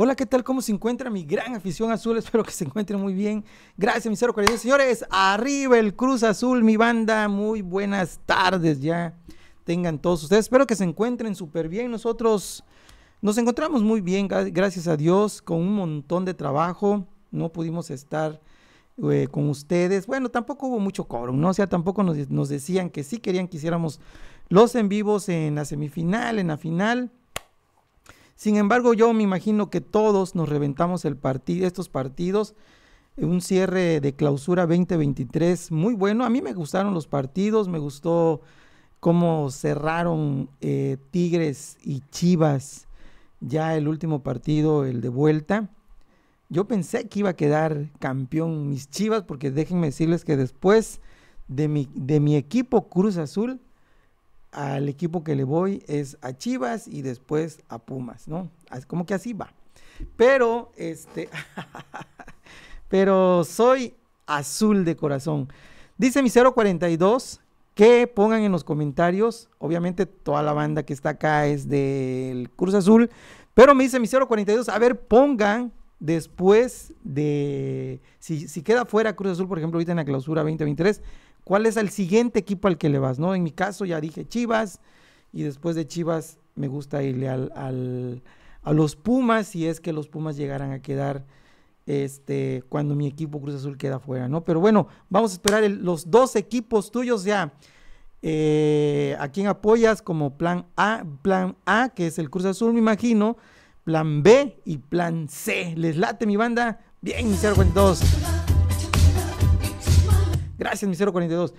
Hola, ¿qué tal? ¿Cómo se encuentra mi gran afición azul? Espero que se encuentren muy bien. Gracias, mis 042. Señores, arriba el Cruz Azul, mi banda. Muy buenas tardes ya. Tengan todos ustedes. Espero que se encuentren súper bien. Nosotros nos encontramos muy bien, gracias a Dios, con un montón de trabajo. No pudimos estar eh, con ustedes. Bueno, tampoco hubo mucho coro, ¿no? O sea, tampoco nos, nos decían que sí querían que hiciéramos los en vivos en la semifinal, en la final. Sin embargo, yo me imagino que todos nos reventamos el partido, estos partidos. Eh, un cierre de clausura 2023 muy bueno. A mí me gustaron los partidos, me gustó cómo cerraron eh, Tigres y Chivas ya el último partido, el de vuelta. Yo pensé que iba a quedar campeón mis Chivas, porque déjenme decirles que después de mi equipo Cruz Azul, al equipo que le voy es a Chivas y después a Pumas, ¿no? Como que así va. Pero, este, pero soy azul de corazón. Dice mi 042 que pongan en los comentarios, obviamente toda la banda que está acá es del Cruz Azul, pero me dice mi 042, a ver, pongan después de, si, si queda fuera Cruz Azul, por ejemplo, ahorita en la clausura 2023, ¿Cuál es el siguiente equipo al que le vas? ¿no? En mi caso ya dije Chivas y después de Chivas me gusta irle al, a los Pumas y es que los Pumas llegarán a quedar este, cuando mi equipo Cruz Azul queda fuera, ¿no? Pero bueno, vamos a esperar los dos equipos tuyos ya. Eh, a quién apoyas como plan A, plan A, que es el Cruz Azul, me imagino, plan B y plan C. ¿Les late mi banda? Bien, iniciar dos. Gracias, mi 042.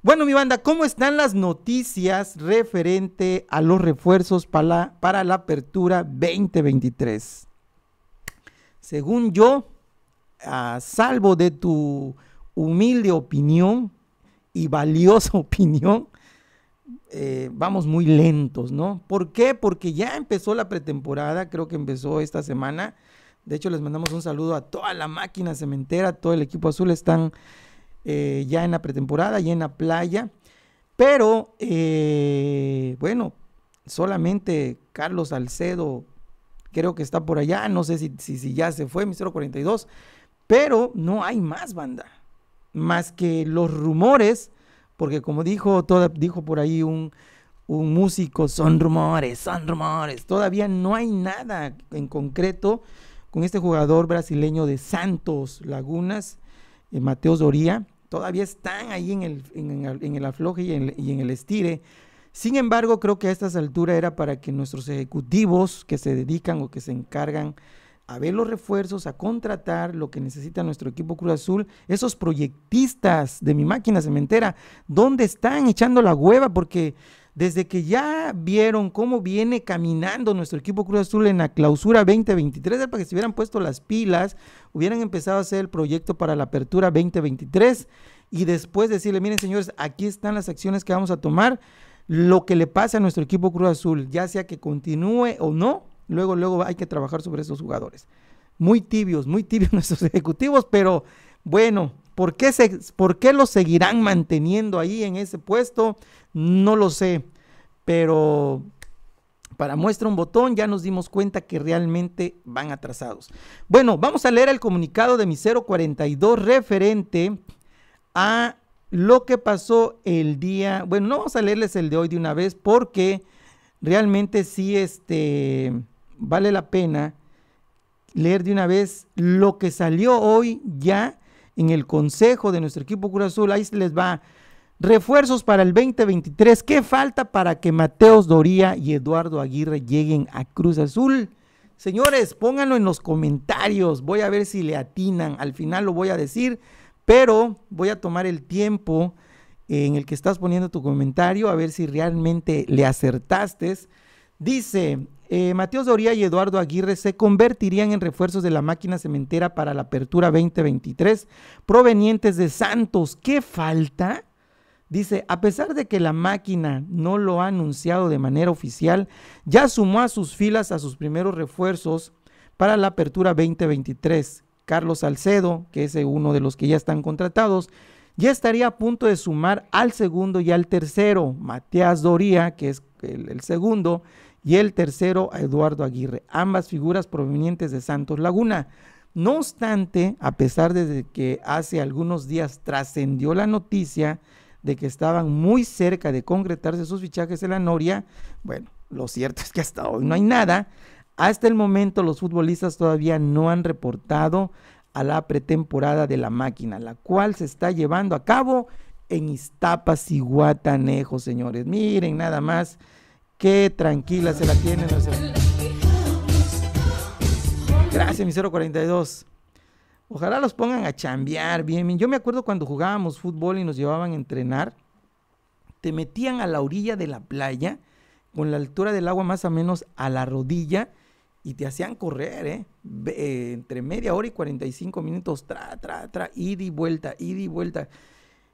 Bueno, mi banda, ¿cómo están las noticias referente a los refuerzos para la, para la apertura 2023? Según yo, a salvo de tu humilde opinión y valiosa opinión, eh, vamos muy lentos, ¿no? ¿Por qué? Porque ya empezó la pretemporada, creo que empezó esta semana. De hecho, les mandamos un saludo a toda la máquina cementera, todo el equipo azul están eh, ya en la pretemporada, ya en la playa. Pero, eh, bueno, solamente Carlos Salcedo creo que está por allá. No sé si, si, ya se fue, mi 42 Pero no hay más banda. Más que los rumores, porque como dijo, dijo por ahí un, músico, son rumores, son rumores. Todavía no hay nada en concreto con este jugador brasileño de Santos Lagunas, Mateo eh, Mateos Doría todavía están ahí en el, en, afloje y en, el estire. Sin embargo, creo que a estas alturas era para que nuestros ejecutivos que se dedican o que se encargan a ver los refuerzos, a contratar lo que necesita nuestro equipo Cruz Azul, esos proyectistas de mi máquina cementera, ¿dónde están echando la hueva? Porque desde que ya vieron cómo viene caminando nuestro equipo Cruz Azul en la clausura 2023, para que se hubieran puesto las pilas, hubieran empezado a hacer el proyecto para la apertura 2023 y después decirle, miren señores, aquí están las acciones que vamos a tomar, lo que le pase a nuestro equipo Cruz Azul, ya sea que continúe o no, luego, luego hay que trabajar sobre esos jugadores. Muy tibios, muy tibios nuestros ejecutivos, pero bueno, ¿Por qué, se, seguirán manteniendo ahí en ese puesto? No lo sé. Pero para muestra un botón, ya nos dimos cuenta que realmente van atrasados. Bueno, vamos a leer el comunicado de mi 042 referente a lo que pasó el día. Bueno, no vamos a leerles el de hoy de una vez porque realmente sí este, vale la pena leer de una vez lo que salió hoy ya en el consejo de nuestro equipo Cruz Azul. Ahí se les va. Refuerzos para el 2023. ¿Qué falta para que Mateos Doría y Eduardo Aguirre lleguen a Cruz Azul? Señores, pónganlo en los comentarios. Voy a ver si le atinan. Al final lo voy a decir, pero voy a tomar el tiempo en el que estás poniendo tu comentario a ver si realmente le acertaste. Dice, eh, Mateo Doría y Eduardo Aguirre se convertirían en refuerzos de la máquina cementera para la apertura 2023, provenientes de Santos. ¿Qué falta? Dice, a pesar de que la máquina no lo ha anunciado de manera oficial, ya sumó a sus filas a sus primeros refuerzos para la apertura 2023. Carlos Salcedo, que es eh, uno de los que ya están contratados, ya estaría a punto de sumar al segundo y al tercero. Matías Doría, que es el, el segundo, y el tercero a Eduardo Aguirre, ambas figuras provenientes de Santos Laguna. No obstante, a pesar de que hace algunos días trascendió la noticia de que estaban muy cerca de concretarse sus fichajes en la Noria, bueno, lo cierto es que hasta hoy no hay nada. Hasta el momento los futbolistas todavía no han reportado a la pretemporada de la máquina, la cual se está llevando a cabo en Iztapas y Guatanejo, señores. Miren, nada más Qué tranquila se la tiene Gracias, mi 042. Ojalá los pongan a chambear bien. Yo me acuerdo cuando jugábamos fútbol y nos llevaban a entrenar, te metían a la orilla de la playa, con la altura del agua más o menos a la rodilla, y te hacían correr, ¿eh? eh entre media hora y 45 minutos, tra, tra, tra, ida y vuelta, ida y vuelta,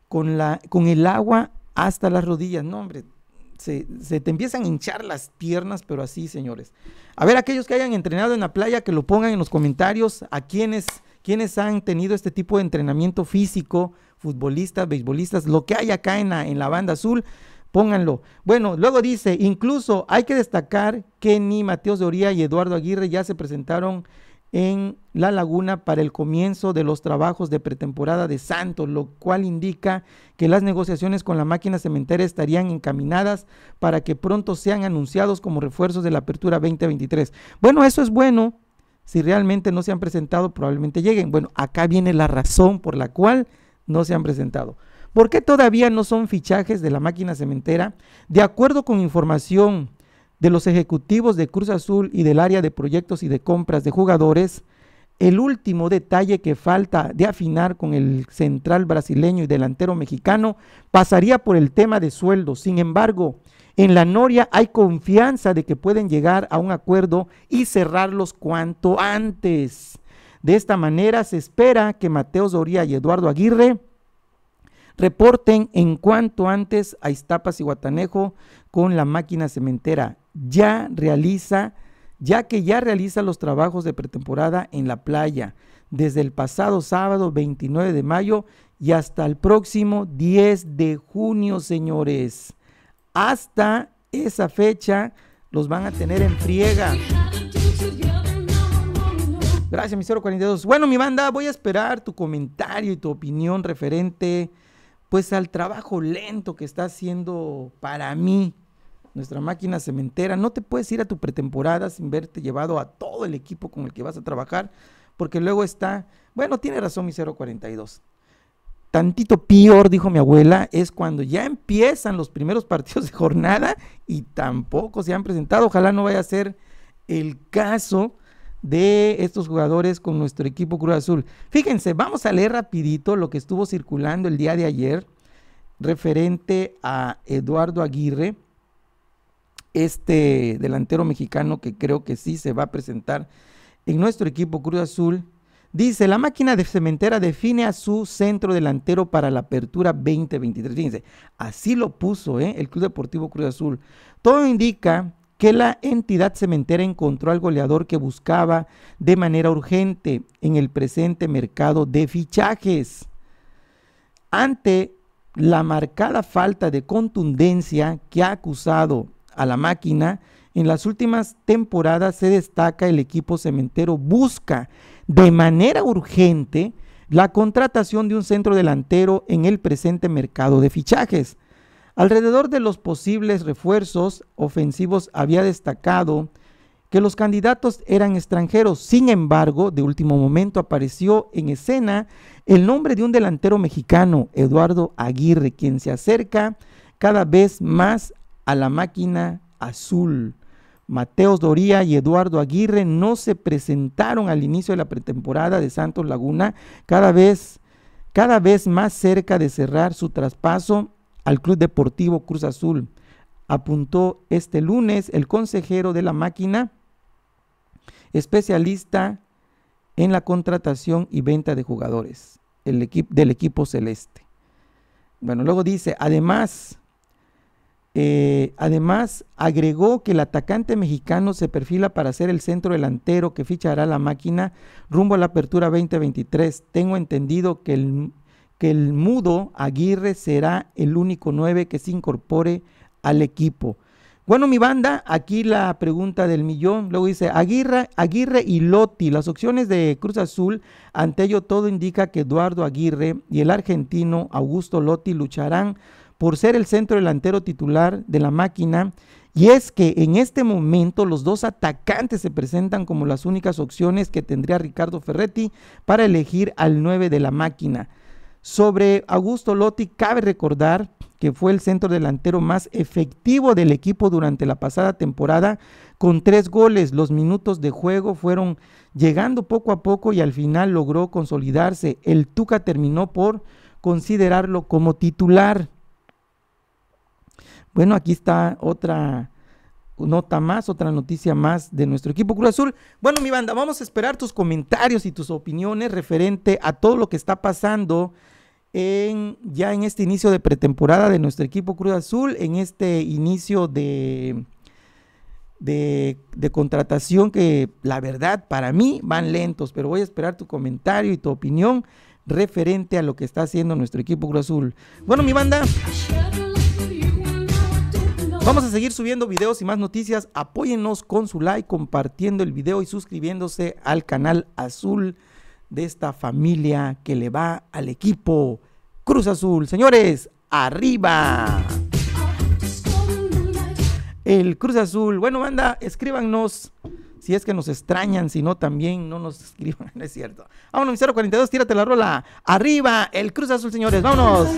con, la, con el agua hasta las rodillas. No, hombre, se, te empiezan a hinchar las piernas, pero así, señores. A ver, aquellos que hayan entrenado en la playa, que lo pongan en los comentarios a quienes, quienes han tenido este tipo de entrenamiento físico, futbolistas, beisbolistas, lo que hay acá en la, en la banda azul, pónganlo. Bueno, luego dice, incluso hay que destacar que ni Mateos de Oría y Eduardo Aguirre ya se presentaron en la laguna para el comienzo de los trabajos de pretemporada de Santos, lo cual indica que las negociaciones con la máquina cementera estarían encaminadas para que pronto sean anunciados como refuerzos de la apertura 2023. Bueno, eso es bueno. Si realmente no se han presentado, probablemente lleguen. Bueno, acá viene la razón por la cual no se han presentado. ¿Por qué todavía no son fichajes de la máquina cementera? De acuerdo con información de los ejecutivos de Cruz Azul y del área de proyectos y de compras de jugadores, el último detalle que falta de afinar con el central brasileño y delantero mexicano pasaría por el tema de sueldos. Sin embargo, en la Noria hay confianza de que pueden llegar a un acuerdo y cerrarlos cuanto antes. De esta manera se espera que Mateo Zoría y Eduardo Aguirre reporten en cuanto antes a Iztapas y Guatanejo con la máquina cementera ya realiza, ya que ya realiza los trabajos de pretemporada en la playa desde el pasado sábado 29 de mayo y hasta el próximo 10 de junio, señores. Hasta esa fecha los van a tener en friega. Gracias, mi 042. Bueno, mi banda, voy a esperar tu comentario y tu opinión referente pues al trabajo lento que está haciendo para mí nuestra máquina cementera. No te puedes ir a tu pretemporada sin verte llevado a todo el equipo con el que vas a trabajar, porque luego está, bueno, tiene razón mi 042. Tantito peor, dijo mi abuela, es cuando ya empiezan los primeros partidos de jornada y tampoco se han presentado. Ojalá no vaya a ser el caso de estos jugadores con nuestro equipo Cruz Azul. Fíjense, vamos a leer rapidito lo que estuvo circulando el día de ayer referente a Eduardo Aguirre este delantero mexicano que creo que sí se va a presentar en nuestro equipo Cruz Azul. Dice, la máquina de cementera define a su centro delantero para la apertura 2023. Fíjense, así lo puso ¿eh? el Club Deportivo Cruz Azul. Todo indica que la entidad cementera encontró al goleador que buscaba de manera urgente en el presente mercado de fichajes. Ante la marcada falta de contundencia que ha acusado a la máquina, en las últimas temporadas se destaca el equipo cementero busca de manera urgente la contratación de un centro delantero en el presente mercado de fichajes. Alrededor de los posibles refuerzos ofensivos había destacado que los candidatos eran extranjeros. Sin embargo, de último momento apareció en escena el nombre de un delantero mexicano, Eduardo Aguirre, quien se acerca cada vez más a la máquina azul. Mateos Doría y Eduardo Aguirre no se presentaron al inicio de la pretemporada de Santos Laguna, cada vez, cada vez más cerca de cerrar su traspaso al Club Deportivo Cruz Azul. Apuntó este lunes el consejero de la máquina, especialista en la contratación y venta de jugadores el equipo, del equipo celeste. Bueno, luego dice, además, eh, además, agregó que el atacante mexicano se perfila para ser el centro delantero que fichará la máquina rumbo a la apertura 2023. Tengo entendido que el, que el mudo Aguirre será el único 9 que se incorpore al equipo. Bueno, mi banda, aquí la pregunta del millón. Luego dice Aguirre, Aguirre y Lotti. Las opciones de Cruz Azul, ante ello todo indica que Eduardo Aguirre y el argentino Augusto Lotti lucharán por ser el centro delantero titular de la máquina. Y es que en este momento los dos atacantes se presentan como las únicas opciones que tendría Ricardo Ferretti para elegir al 9 de la máquina. Sobre Augusto Lotti, cabe recordar que fue el centro delantero más efectivo del equipo durante la pasada temporada, con tres goles. Los minutos de juego fueron llegando poco a poco y al final logró consolidarse. El Tuca terminó por considerarlo como titular. Bueno, aquí está otra nota más, otra noticia más de nuestro equipo Cruz Azul. Bueno, mi banda, vamos a esperar tus comentarios y tus opiniones referente a todo lo que está pasando en, ya en este inicio de pretemporada de nuestro equipo Cruz Azul, en este inicio de, de, de contratación que la verdad para mí van lentos, pero voy a esperar tu comentario y tu opinión referente a lo que está haciendo nuestro equipo Cruz Azul. Bueno, mi banda. Vamos a seguir subiendo videos y más noticias. Apóyennos con su like, compartiendo el video y suscribiéndose al canal azul de esta familia que le va al equipo Cruz Azul. Señores, arriba. El Cruz Azul. Bueno, banda, escríbanos si es que nos extrañan, si no también no nos escriban, es cierto. Vámonos, 042, tírate la rola. Arriba, el Cruz Azul, señores, vámonos.